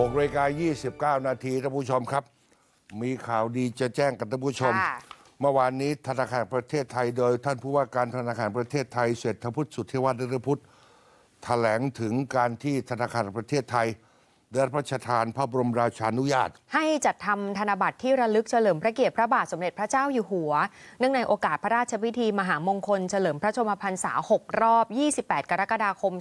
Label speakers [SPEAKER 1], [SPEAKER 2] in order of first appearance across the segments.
[SPEAKER 1] 6ราสิกา29 นาทีท่านผู้ชมครับ มีข่าวดีจะแจ้งกับท่านผู้ชม เมื่อวานนี้ธนาคารประเทศไทย โดยท่านผู้ว่าการธนาคารประเทศไทยเศรษฐพุทธสุทธิวัฒน์ฤพุทธแถลงถึงการที่ธนาคารประเทศไทยได้พระราชทาน พระบรมราชานุญาต
[SPEAKER 2] ให้จัดทำธนบัตรที่ระลึก เฉลิมพระเกียรติพระบาทสมเด็จพระเจ้าอยู่หัวเนื่องในโอกาสพระราชพิธี มหามงคล เฉลิมพระชนมพรรษา 6 รอบ 28 กรกฎาคม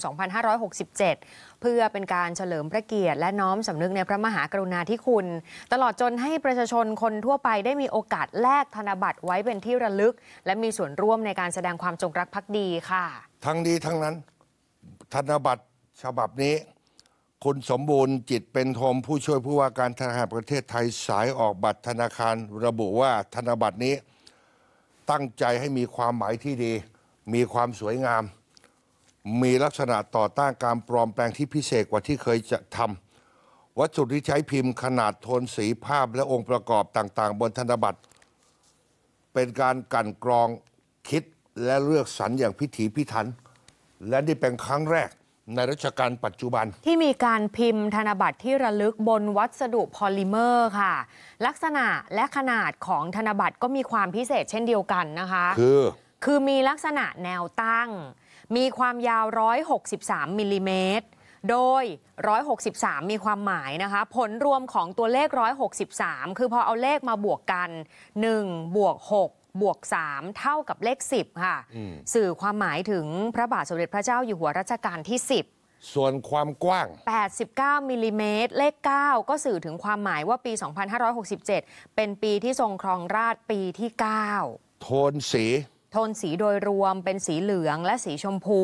[SPEAKER 2] 2567 เพื่อเป็นการเฉลิมพระเกียรติ และน้อมสำนึกในพระมหากรุณาธิคุณ ตลอดจนให้ประชาชนคนทั่วไปได้มีโอกาสแลกธนบัตรไว้เป็นที่ระลึก และมีส่วนร่วมในการแสดงความจงรักภักดีค่ะ
[SPEAKER 1] ทั้งดีทั้งนั้น ธนบัตรฉบับนี้คุณสมบูรณ์จิตเป็นธมผู้ช่วยผู้ว่าการธนาคารประเทศไทยสายออกบัตรธนาคารระบุว่าธนบัตรนี้ ตั้งใจให้มีความหมายที่ดี มีความสวยงาม มีลักษณะต่อต้านการปลอมแปลงที่พิเศษกว่าที่เคยจะทำวัสดุที่ใช้พิมพ์ขนาดโทนสีภาพและองค์ประกอบต่างๆ บนธนบัตรเป็นการกันกรองคิดและเลือกสรรอย่างพิถีพิถัน และนี่เป็นครั้งแรกในรัชกาลปัจจุบันที่ม
[SPEAKER 2] ีการพิมพ์ธนบัตรที่ระลึกบนวัสดุพอลิเมอร์ค่ะ ลักษณะและขนาดของธนบัตรก็มีความพิเศษเช่นเดียวกันนะคะ คือ คือมีลักษณะแนวตั้งมีความยาว 163 มิลลิเมตรโดย 163 มีความหมายนะคะ ผลรวมของตัวเลข 163 คือพอเอาเลขมาบวกกัน 1 บวก 6บวก 3 เท่ากับเลข 10 ค่ะ สื่อความหมายถึงพระบาทสมเด็จพระเจ้าอยู่หัวรัชกาลที่
[SPEAKER 1] 10 ส่วนความกว้าง
[SPEAKER 2] 89มิลิเมตรเลข 9 ก็สื่อถึงความหมายว่าปี 2567 เป็นปีที่ทรงครองราชปีที่ 9
[SPEAKER 1] โทนสี
[SPEAKER 2] โทนสีโดยรวม เป็นสีเหลืองและสีชมพู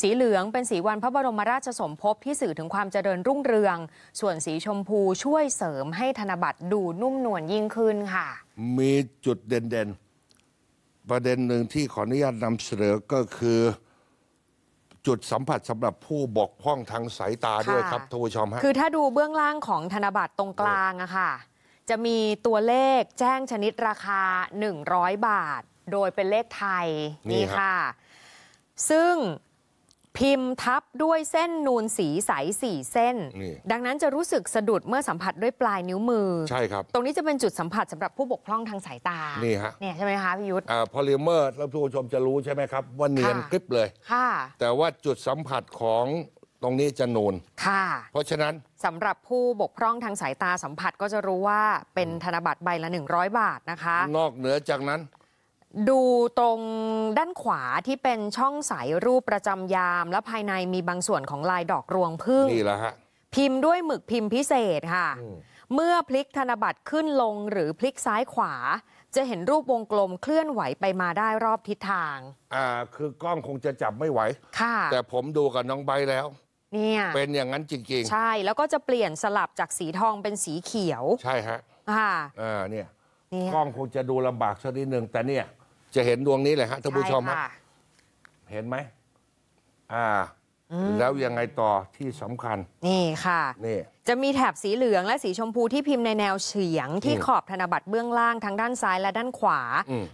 [SPEAKER 2] สีเหลืองเป็นสีวันพระบรมราชสมภพที่สื่อถึงความเจริญรุ่งเรือง ส่วนสีชมพูช่วยเสริมให้ธนบัตรดูนุ่มนวลยิ่งขึ้นค่ะ
[SPEAKER 1] มีจุดเด่นๆประเด็นหนึ่งที่ขออนุญาตนำเสนอก็คือจุดสัมผัสสำหรับผู้บกพร่องทางสายตาด้วยครับท่านผู้ชมฮะ คือถ้
[SPEAKER 2] าดูเบื้องล่างของธนบัตรตรงกลางอะค่ะจะมีตัวเลขแจ้งชนิดราคา 100 บาท โดยเป็นเลขไทยนี่ค่ะ ซึ่งพิมพ์ทับด้วยเส้นนูนสีใสสี่เส้น ดังนั้นจะรู้สึกสะดุดเมื่อสัมผัสด้วยปลายนิ้วมือ ใช่ครับ ตรงนี้จะเป็นจุดสัมผัส สำหรับผู้บกพร่องทางสายตา นี่ฮะเนี่ยใช่ไหมคะ พี่ยุทธ
[SPEAKER 1] อ่าพอลิเมอร์ท่านผู้ชมจะรู้ใช่ไหมครับว่าเนียนกริบเลยค่ะ แต่ว่าจุดสัมผัสของตรงนี้จะนูน
[SPEAKER 2] ค่ะ เพราะฉะนั้นสำหรับผู้บกพร่องทางสายตาสัมผัสก็จะรู้ว่าเป็นธนบัตรใบละ 100 บาทนะค
[SPEAKER 1] ะ นอกเหนือจากนั้น
[SPEAKER 2] ดูตรงด้านขวาที่เป็นช่องสายรูปประจำยาม และภายในมีบางส่วนของลายดอกรวงพึ่งนี่แหละฮะ พิมพ์ด้วยหมึกพิมพ์พิเศษค่ะ เมื่อพลิกธนบัตรขึ้นลงหรือพลิกซ้ายขวา จะเห็นรูปวงกลมเคลื่อนไหวไปมาได้รอบทิศทาง
[SPEAKER 1] อ่าคือกล้องคงจะจับไม่ไหวค่ะ แต่ผมดูกับน้องใบแล้วเนี่ยเป็นอย่างนั้นจริงๆ ใช
[SPEAKER 2] ่แล้วก็จะเปลี่ยนสลับจากสีทองเป็นสีเขียวใช่ฮะค่ะ
[SPEAKER 1] อ่าเนี่ยกล้องคงจะดูลำบากสักนิดหนึ่งแต่เนี่ยจะเห็นดวงนี้เลยฮะท่านผู้ชมฮะเห็นไหมอ่าแล้วยังไงต่อที่สำคัญ นี่ค่ะนี่
[SPEAKER 2] จะมีแถบสีเหลือง และสีชมพูที่พิมพ์ในแนวเฉียง ที่ขอบธนบัตรเบื้องล่าง ทั้งด้านซ้ายและด้านขวา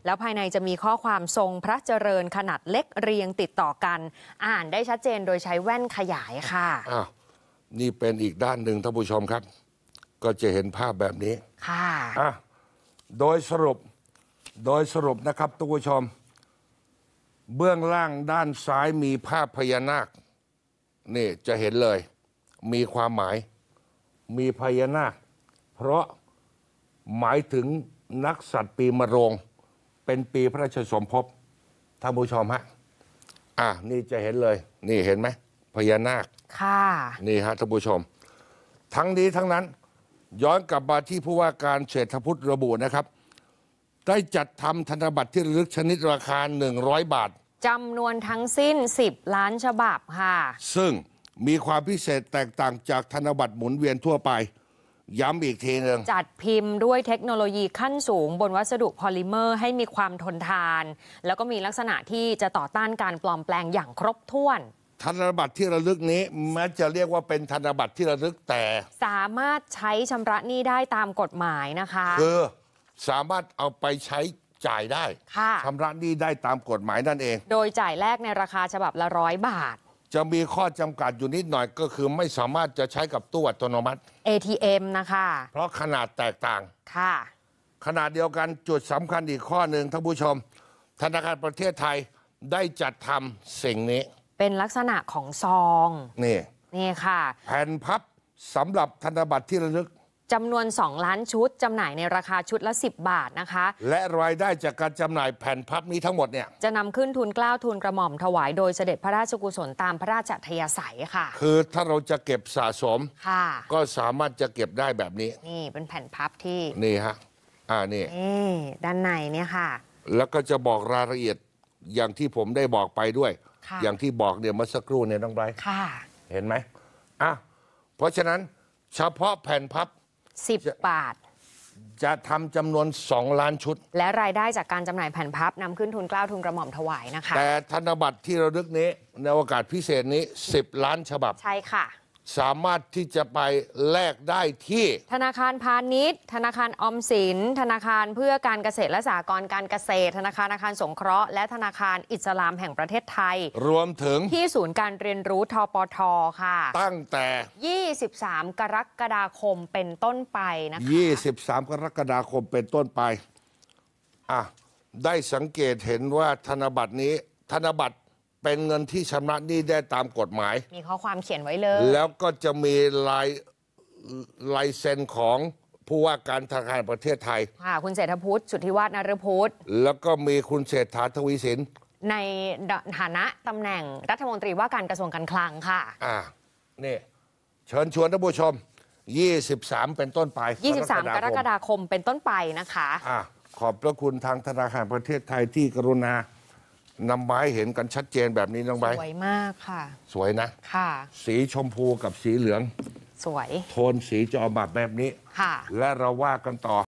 [SPEAKER 2] แล้วภายในจะมีข้อความทรงพระเจริญขนาดเล็กเรียงติดต่อกัน อ่านได้ชัดเจนโดยใช้แว่นขยายค่ะ
[SPEAKER 1] อ้าวนี่เป็นอีกด้านหนึ่งท่านผู้ชมครับ ก็จะเห็นภาพแบบนี้ ค่ะอ่ะโดยสรุปโดยสรุปนะครับทุกผู้ชม เบื้องล่างด้านซ้ายมีภาพพญานาค นี่จะเห็นเลย มีความหมายมีพญานาค เพราะหมายถึงนักสัตว์ปีมะโรงเป็นปีพระราชสมภพท่านผู้ชมฮะ อ่ะ นี่จะเห็นเลย นี่เห็นไหมพญานาคค่ะ นี่ฮะท่านผู้ชม ทั้งนี้ทั้งนั้น ย้อนกลับมาที่ผู้ว่าการเศรษฐพุทธระบุนะครับได้จัดทำธนบัตรที่ระลึกชนิดราคา 100 บาทจ
[SPEAKER 2] ำนวนทั้งสิ้น 10 ล้านฉบับค่ะ
[SPEAKER 1] ซึ่งมีความพิเศษแตกต่างจากธนบัตรหมุนเวียนทั่วไป ย้ำอีกทีหนึ่ง
[SPEAKER 2] จัดพิมพ์ด้วยเทคโนโลยีขั้นสูง บนวัสดุพอลิเมอร์ให้มีความทนทาน แล้วก็มีลักษณะที่จะต่อต้านการปลอมแปลงอย่างครบถ้วน
[SPEAKER 1] ธนบัตรที่ระลึกนี้ แม้จะเรียกว่าเป็นธนบัตรที่ระลึกแต่
[SPEAKER 2] สามารถใช้ชำระหนี้ได้ตามกฎหมายนะคะคื
[SPEAKER 1] อสามารถเอาไปใช้จ่ายได้ ค่ะชำระหนี้ได้ตามกฎหมายนั่นเอง โดย
[SPEAKER 2] จ่ายแรกในราคาฉบับละร้อยบาท
[SPEAKER 1] จะมีข้อจำกัดอยู่นิดหน่อยก็คือไม่สามารถจะใช้กับตู้อัตโนมัติ ATM นะคะ เพราะขนาดแตกต่าง ค่ะขาดเดียวกันจุดสำคัญอีกข้อหนึ่งท่านผู้ชม ธนาคารประเทศไทยได้จัดทำสิ่งนี้
[SPEAKER 2] เป็นลักษณะของซองนี่นี่ค่ะ
[SPEAKER 1] แผ่นพับสำหรับธนบัตรที่ระลึก
[SPEAKER 2] จำนวน 2 ล้านชุดจำหน่ายในราคาชุดละ10 บาทนะคะ แล
[SPEAKER 1] ะรายได้จากการจำหน่ายแผ่นพับนี้ทั้งหมดเนี่ย
[SPEAKER 2] จะนำขึ้นทุนกล้าวทุนกระหม่อมถวาย โดยเสด็จพระราชกุศลตามพระราชทยาศัยค่ะ
[SPEAKER 1] คือถ้าเราจะเก็บสะสมค่ะก็สามารถจะเก็บได้แบบนี้
[SPEAKER 2] นี่เป็นแผ่นพับที่นี่
[SPEAKER 1] ฮะอ่านี่
[SPEAKER 2] นี่ด้านในเนี่ยค่ะ
[SPEAKER 1] แล้วก็จะบอกรายละเอียดอย่างที่ผมได้บอกไปด้วย อย่างที่บอกเนี่ยเมื่อสักครู่เนี่ยต้องไปเห็นไหมอ่ะเพราะฉะนั้นเฉพาะแผ่นพับ10 บาท จะทำจำนวน 2 ล้านชุด
[SPEAKER 2] และรายได้จากการจำหน่ายแผ่นพับนำขึ้นทุนกล้าวทุนกระหม่อมถวายนะคะ แ
[SPEAKER 1] ต่ธนบัตรที่ระลึกนี้ ในโอกาสพิเศษนี้ 10 ล้านฉบับ ใช่ค่ะสามารถที่จะไปแลกได้ที่
[SPEAKER 2] ธนาคารพาณิชย์ ธนาคารอมสิน ธนาคารเพื่อการเกษตรและสหกรณ์การเกษตร ธนาคารอาคารสงเคราะห์และธนาคารอิสลามแห่งประเทศไทย ร
[SPEAKER 1] วมถึงที
[SPEAKER 2] ่ศูนย์การเรียนรู้ทปทค่ะ ตั้งแต่ 23 กรกฎาคมเป็นต้นไปนะคะ
[SPEAKER 1] 23 กรกฎาคมเป็นต้นไป อ่ะได้สังเกตเห็นว่าธนบัตรนี้ ธนบัตรเป็นเงินที่ชำระหนี้ได้ตามกฎหมาย
[SPEAKER 2] มีข้อความเขียนไว้เลย แล
[SPEAKER 1] ้วก็จะมีลายลายเซ็นของผู้ว่าการธนาคารประเทศไทย
[SPEAKER 2] ค่ะ คุณเศรษฐพุทธสุทธิวัฒนรพุทธ
[SPEAKER 1] แล้วก็มีคุณเศรษฐาทวีสิน
[SPEAKER 2] ในฐานะตำแหน่งรัฐมนตรีว่าการกระทรวงการคลังค่ะ
[SPEAKER 1] อ่านี่เชิญชวนท่านผู้ชม 23 เป็นต้นไป 23 กรกฎ
[SPEAKER 2] าคม เป็นต้นไปนะค
[SPEAKER 1] ะอ่าขอบพระคุณทางธนาคารประเทศไทยที่กรุณาน้ำไม้เห็นกันชัดเจนแบบนี้น้องใบสว
[SPEAKER 2] ยมากค่ะ สวยนะค่ะ
[SPEAKER 1] สีชมพูกับสีเหลือง สวย โทนสีจอมบมดแบบนี้ค่ะ และเราว่ากันต่อ